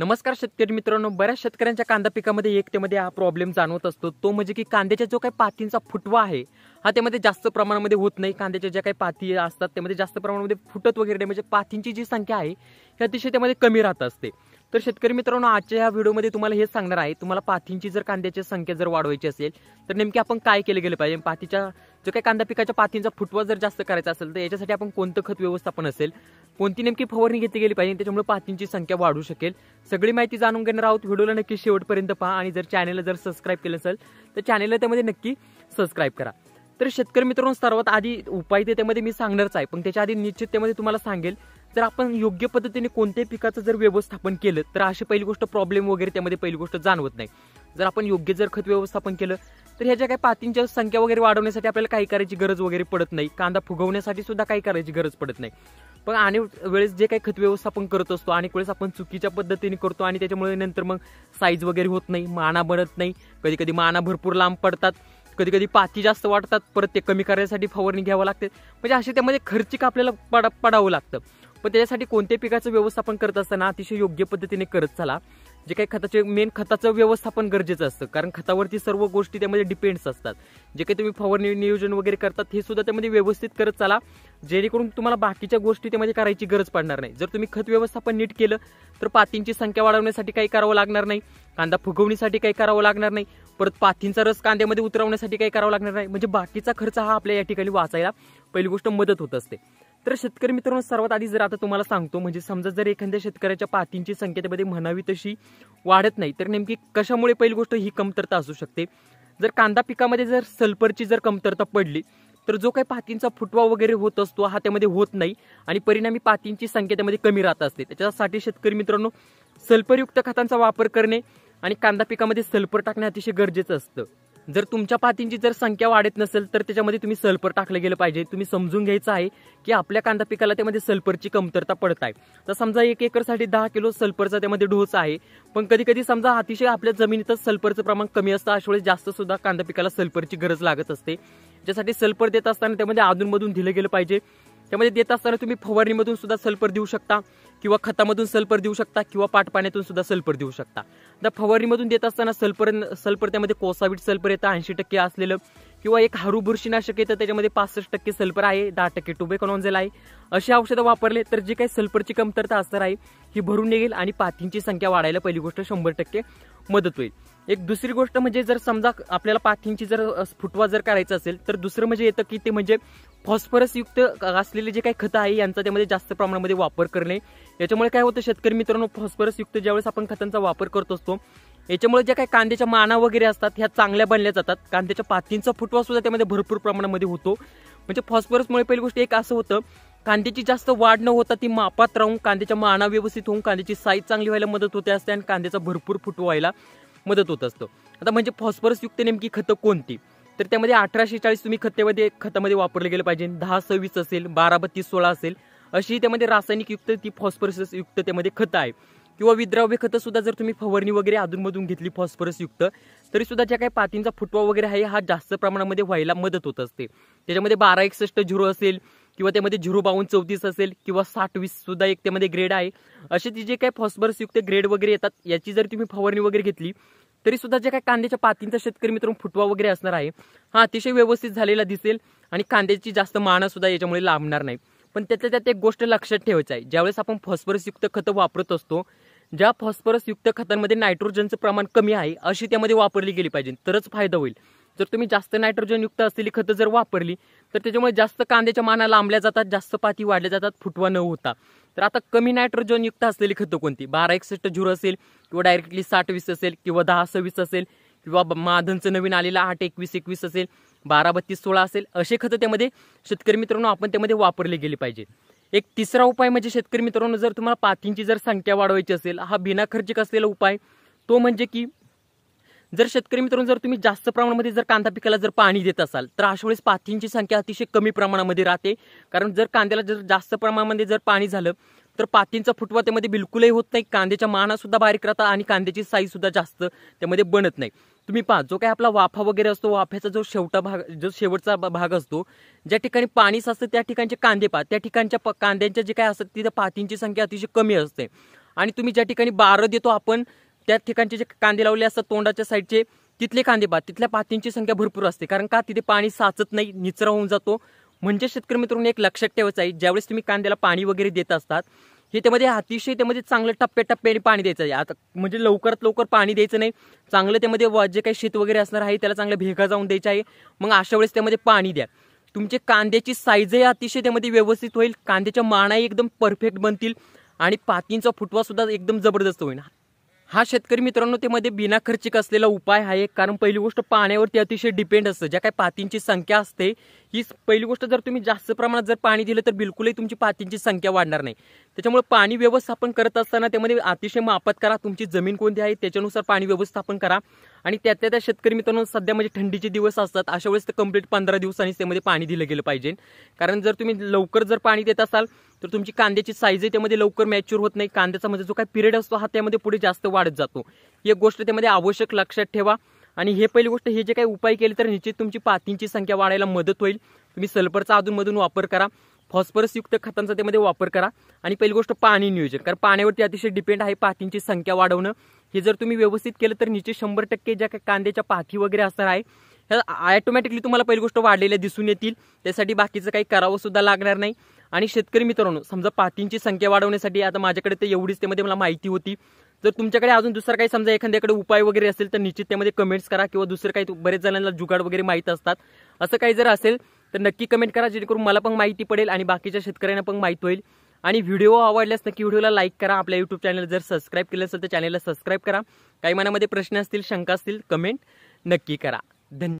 नमस्कार शेतकरी मित्रांनो बऱ्याच शेतकऱ्यांच्या कांदा पिकामध्ये त्यामध्ये हा प्रॉब्लेम जाणवत असतो तो म्हणजे की कांद्याच्या जो काही पातींचा फुटवा आहे हा त्यामध्ये जास्त प्रमाणामध्ये होत नाही कांद्याच्या ज्या काही पाती असतात त्यामध्ये जास्त प्रमाणामध्ये फुटत वगैरे नाही म्हणजे पातींची जी संख्या आहे ही अतिशय त्यामध्ये कमी राहत असते तर शेतकरी मित्रांनो आजच्या या व्हिडिओमध्ये तुम्हाला हे सांगणार आहे तुम्हाला पातींची जर कांद्याची संख्या जर वाढवायची असेल तर नेमकी आपण काय केलं गेलं पाहिजे पातीच्या जो काही कांदा पिकाच्या पातींचा फुटवा जर जास्त करायचा असेल तर याच्यासाठी आपण कोणतं खत व्यवस्थापन असेल कोणती नेमकी फवारणी घेतली गेली पाहिजे त्याच्यामुळे पातींची संख्या वाढू शकेल सगळी माहिती जाणून घेणार आहोत व्हिडिओला नक्की शेवटपर्यंत पहा आणि जर चॅनेलला जर सबस्क्राईब केलं असेल तर चॅनेलला त्यामध्ये नक्की सबस्क्राईब करा तर शेतकरी मित्रांनो सर्वात आधी उपाय त्यामध्ये मी सांगणारच आहे पण त्याच्या आधी निश्चित त्यामध्ये तुम्हाला सांगेल जर आपण योग्य पद्धतीने कोणत्याही पिकाचं जर व्यवस्थापन केलं तर अशी पहिली गोष्ट प्रॉब्लेम वगैरे त्यामध्ये पहिली गोष्ट जाणवत नाही जर आपण योग्य जर खत व्यवस्थापन केलं तर ह्या ज्या काही पातींच्या संख्या वगैरे वाढवण्यासाठी आपल्याला काही करायची गरज वगैरे पडत नाही कांदा फुगवण्यासाठी सुद्धा काही करायची गरज पडत नाही पण आणि वेळेस जे काही खत व्यवस्थापन करत असतो आणि वेळेस आपण चुकीच्या पद्धतीने करतो आणि त्याच्यामुळे नंतर मग साईज वगैरे होत नाही माना बनत नाही कधी कधी माना भरपूर लांब पडतात कधी कधी पाती जास्त वाटतात परत ते कमी करण्यासाठी फवारणी घ्यावं लागते म्हणजे असे त्यामध्ये खर्चिक आपल्याला पडा पडावं लागतं पण त्याच्यासाठी कोणत्या पिकाचं व्यवस्थापन करत असताना अतिशय योग्य पद्धतीने करत चला जे काही खताचे मेन खताचं व्यवस्थापन गरजेचं असतं कारण खतावरती सर्व गोष्टी त्यामध्ये डिपेंड्स असतात जे काही तुम्ही फवारणी नियोजन वगैरे करतात हे सुद्धा त्यामध्ये व्यवस्थित करत चाला जेणेकरून तुम्हाला बाकीच्या गोष्टी त्यामध्ये करायची गरज पडणार नाही जर तुम्ही खत व्यवस्थापन नीट केलं तर पातींची संख्या वाढवण्यासाठी काही करावं लागणार नाही कांदा फुगवण्यासाठी काही करावं लागणार नाही परत पातींचा रस कांद्यामध्ये उतरवण्यासाठी काही करावं लागणार नाही म्हणजे बाकीचा खर्च हा आपल्या या ठिकाणी वाचायला पहिली गोष्ट मदत होत असते तर शेतकरी मित्रांनो सर्वात आधी जर आता तुम्हाला सांगतो म्हणजे समजा जर एखाद्या शेतकऱ्याच्या पातींची संख्या म्हणावी तशी वाढत नाही तर नेमकी कशामुळे पहिली गोष्ट ही कमतरता असू शकते जर कांदा पिकामध्ये जर सल्फरची जर कमतरता पडली तर जो काही पातींचा फुटवा वगैरे होत असतो हा त्यामध्ये होत नाही आणि परिणामी पातींची संख्या त्यामध्ये कमी राहत असते त्याच्यासाठी शेतकरी मित्रांनो सल्फरयुक्त खतांचा वापर करणे आणि कांदा पिकामध्ये सल्फर टाकणे अतिशय गरजेचं असतं जर तुमच्या पातींची जर संख्या वाढत नसेल तर त्याच्यामध्ये तुम्ही सल्फर टाकलं गेलं पाहिजे तुम्ही समजून घ्यायचं आहे की आपल्या कांदा पिकाला त्यामध्ये सल्फरची कमतरता पडत आहे तर समजा एक एकरसाठी दहा किलो सल्फरचा त्यामध्ये डोस आहे पण कधी कधी समजा अतिशय आपल्या जमिनीतच सल्फरचं प्रमाण कमी असतं अशा वेळेस जास्त सुद्धा कांदा पिकाला सल्फरची गरज लागत असते ज्यासाठी सल्फर देत असताना त्यामध्ये अधूनमधून दिलं गेलं पाहिजे त्यामध्ये देत असताना तुम्ही फवारणीमधून सुद्धा सल्फर देऊ शकता किंवा खतामधून सल्फर देऊ शकता किंवा पाटपाण्यातून सुद्धा सल्फर देऊ शकता तर फवारणीमधून देत असताना सल्फर सल्फर त्यामध्ये कोसावीट सल्फर येतं ऐंशी टक्के असलेलं किंवा एक हारू बुरशीनाशक येतं त्याच्यामध्ये पासष्ट टक्के सल्फर आहे दहा टक्के जेल आहे अशी औषधं वापरले तर जी काही सल्फरची कमतरता असणार आहे ही भरून निघेल आणि पाथींची संख्या वाढायला पहिली गोष्ट शंभर टक्के मदत होईल एक दुसरी गोष्ट म्हणजे जर समजा आपल्याला पाथींची जर फुटवा जर करायचा असेल तर दुसरं म्हणजे येतं की ते म्हणजे फॉस्फरस युक्त असलेले जे काही खतं आहे यांचा त्यामध्ये जास्त प्रमाणामध्ये वापर करणे याच्यामुळे काय होतं शेतकरी मित्रांनो फॉस्फरस युक्त ज्यावेळेस आपण खतांचा वापर करत असतो याच्यामुळे ज्या काही कांद्याच्या माना वगैरे असतात ह्या चांगल्या बनल्या जातात कांद्याच्या पातींचा फुटवा सुद्धा त्यामध्ये भरपूर प्रमाणामध्ये होतो म्हणजे फॉस्फरसमुळे पहिली गोष्ट एक असं होतं कांद्याची जास्त वाढ न होता ती मापात राहून कांद्याच्या माना व्यवस्थित होऊन कांद्याची साईज चांगली व्हायला मदत होते असते आणि कांद्याचा भरपूर फुटवायला मदत होत असतं आता म्हणजे फॉस्फरसयुक्त नेमकी खतं कोणती तर त्यामध्ये अठराशे चाळीस तुम्ही खतेमध्ये खतामध्ये वापरले गेले पाहिजे दहा सव्वीस असेल बारा बत्तीस सोळा असेल अशी त्यामध्ये रासायनिक युक्त ती फॉस्फरस युक्त त्यामध्ये खतं आहे किंवा विद्राव्य खतं सुद्धा जर तुम्ही फवारणी वगैरे अधूनमधून घेतली फॉस्फरस तरी तरीसुद्धा ज्या काही पातींचा फुटवा वगैरे आहे हा जास्त प्रमाणामध्ये व्हायला मदत होत असते त्याच्यामध्ये बारा एकसष्ट झिरो असेल किंवा त्यामध्ये झिरो बावन्न चौतीस असेल किंवा साठ वीस सुद्धा एक त्यामध्ये ग्रेड आहे असे ती जे काही फॉस्फरस युक्त ग्रेड वगैरे येतात याची जर तुम्ही फवारणी वगैरे घेतली तरी सुद्धा जे काही कांद्याच्या पातींचा शेतकरी मित्रांनो फुटवा वगैरे असणार आहे हा अतिशय व्यवस्थित झालेला दिसेल आणि कांद्याची जास्त माना सुद्धा याच्यामुळे लाभणार नाही पण त्यातल्या त्यात एक गोष्ट लक्षात ठेवायची आहे ज्यावेळेस आपण फॉस्फरस युक्त खतं वापरत असतो ज्या फॉस्फरस युक्त खतांमध्ये नायट्रोजनचं प्रमाण कमी आहे अशी त्यामध्ये वापरली गेली पाहिजे तरच फायदा होईल जर तुम्ही जास्त नायट्रोजनयुक्त असलेली खतं जर वापरली तर त्याच्यामुळे जास्त कांद्याच्या माना लांबल्या जातात जास्त पाती वाढल्या जातात फुटवा न होता तर आता कमी नायट्रोजनयुक्त असलेली खतं कोणती बारा एकसष्ट झुर असेल किंवा डायरेक्टली साठ वीस असेल किंवा दहा सव्वीस असेल किंवा माधनचं नवीन आलेलं आठ एकवीस एकवीस असेल बारा बत्तीस सोळा असेल असे खतं त्यामध्ये शेतकरी मित्रांनो आपण त्यामध्ये वापरले गेले पाहिजे एक तिसरा उपाय म्हणजे शेतकरी मित्रांनो जर तुम्हाला पातींची जर संख्या वाढवायची असेल हा बिना खर्चिक असलेला उपाय तो म्हणजे की जर शेतकरी मित्रांनो जर तुम्ही जास्त प्रमाणामध्ये जर कांदा पिकाला जर पाणी देत असाल तर अशा वेळेस पाथींची संख्या अतिशय कमी प्रमाणामध्ये राहते कारण जर कांद्याला जर जास्त प्रमाणामध्ये जर पाणी झालं तर पातींचा फुटवा त्यामध्ये बिलकुलही होत नाही कांद्याच्या सुद्धा बारीक राहतात आणि कांद्याची साईजसुद्धा जास्त त्यामध्ये बनत नाही तुम्ही पहा जो काय आपला वाफा वगैरे असतो वाफ्याचा जो शेवटा भाग जो शेवटचा भाग असतो ज्या ठिकाणी पाणी असतं त्या ठिकाणचे कांदे पहा त्या ठिकाणच्या कांद्यांच्या जे काय असतात तिथे पातींची संख्या अतिशय कमी असते आणि तुम्ही ज्या ठिकाणी बारं देतो आपण त्या ठिकाणचे जे कांदे लावले असतात तोंडाच्या साईडचे तिथले कांदे बाद तिथल्या पातींची संख्या भरपूर असते कारण का तिथे पाणी साचत नाही निचरा होऊन जातो म्हणजे शेतकरी मित्रांनो एक लक्षात ठेवायचं आहे ज्यावेळेस तुम्ही कांद्याला पाणी वगैरे देत असतात हे त्यामध्ये अतिशय त्यामध्ये चांगलं टप्प्याटप्प्याने पाणी द्यायचं आहे आता म्हणजे लवकरात लवकर पाणी द्यायचं नाही चांगलं त्यामध्ये जे काही शेत वगैरे असणार आहे त्याला चांगलं भेगा जाऊन द्यायचं आहे मग अशा वेळेस त्यामध्ये पाणी द्या तुमचे कांद्याची साईजही अतिशय त्यामध्ये व्यवस्थित होईल कांद्याच्या माणाही एकदम परफेक्ट बनतील आणि पातींचा फुटवा सुद्धा एकदम जबरदस्त होईल हा शेतकरी मित्रांनो त्यामध्ये बिना खर्चिक असलेला उपाय आहे कारण पहिली गोष्ट पाण्यावरती अतिशय डिपेंड असतं ज्या काही पातींची संख्या असते ही पहिली गोष्ट जर तुम्ही जास्त प्रमाणात जर पाणी दिलं तर बिलकुलही तुमची पातींची संख्या वाढणार नाही त्याच्यामुळे पाणी व्यवस्थापन करत असताना त्यामध्ये अतिशय मापत करा तुमची जमीन कोणती आहे त्याच्यानुसार पाणी व्यवस्थापन करा आणि त्या त्या त्या शेतकरी मित्रांनो सध्या म्हणजे थंडीचे दिवस असतात अशा वेळेस तर कंप्लीट पंधरा दिवसांनीच त्यामध्ये पाणी दिलं गेलं पाहिजे कारण जर तुम्ही लवकर जर पाणी देत असाल तर तुमची कांद्याची साईज आहे त्यामध्ये लवकर मॅच्युअर होत नाही कांद्याचा म्हणजे जो काही पिरियड असतो हा त्यामध्ये पुढे जास्त वाढत जातो एक गोष्ट त्यामध्ये आवश्यक लक्षात ठेवा आणि हे पहिली गोष्ट हे जे काही उपाय केले तर निश्चित तुमची पातींची संख्या वाढायला मदत होईल तुम्ही सल्फरचा अधूनमधून वापर करा फॉस्फरसयुक्त खतांचा त्यामध्ये वापर करा आणि पहिली गोष्ट पाणी नियोजन कारण पाण्यावरती अतिशय डिपेंड आहे पातींची संख्या वाढवणं हे जर तुम्ही व्यवस्थित केलं तर निश्चित शंभर टक्के ज्या काही कांद्याच्या पाथी वगैरे असणार आहे ह्या ॲटोमॅटिकली तुम्हाला पहिली गोष्ट वाढलेल्या दिसून येतील त्यासाठी बाकीचं काही करावं सुद्धा लागणार नाही आणि शेतकरी मित्रांनो समजा पातींची संख्या वाढवण्यासाठी आता माझ्याकडे तर एवढीच त्यामध्ये मला माहिती होती जर तुमच्याकडे अजून दुसरा काही समजा एखाद्याकडे उपाय वगैरे असेल तर निश्चित त्यामध्ये कमेंट्स करा किंवा दुसरं काही बरेच जणांना जुगाड वगैरे माहीत असतात असं काही जर असेल तर नक्की कमेंट करा जेणेकरून मला पण माहिती पडेल आणि बाकीच्या शेतकऱ्यांना पण माहिती होईल आणि व्हिडिओ आवडल्यास नक्की व्हिडिओला लाईक करा आपल्या यूट्यूब चॅनल जर सबस्क्राईब केलं असेल तर चॅनलला सबस्क्राईब करा काही मनामध्ये प्रश्न असतील शंका असतील कमेंट नक्की करा धन्यवाद